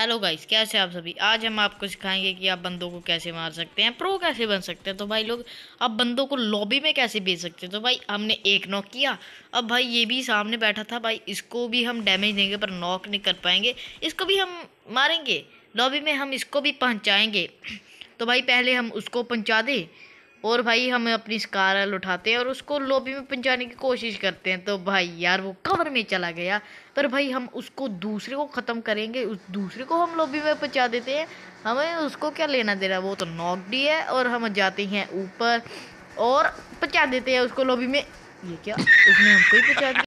hello guys कैसे आप सभी आज हम आपको सिखाएंगे कि आप बंदों को कैसे मार सकते हैं प्रो कैसे बन सकते हैं तो भाई लोग आप बंदों को लॉबी में कैसे भेज सकते हैं तो भाई हमने एक नॉक किया अब भाई ये भी सामने बैठा था भाई इसको भी हम डैमेज देंगे पर नॉक नहीं कर पाएंगे इसको भी हम मारेंगे लॉबी में हम इसको भी पहुँचाएँगे तो भाई पहले हम उसको पहुँचा दें और भाई हम अपनी कार उठाते हैं और उसको लॉबी में पहुंचाने की कोशिश करते हैं तो भाई यार वो कवर में चला गया पर भाई हम उसको दूसरे को ख़त्म करेंगे उस दूसरे को हम लॉबी में पहुंचा देते हैं हमें उसको क्या लेना देना वो तो नॉकडी है और हम जाते हैं ऊपर और पहुँचा देते हैं उसको लॉबी में ये क्या उसने हमको ही पहुँचा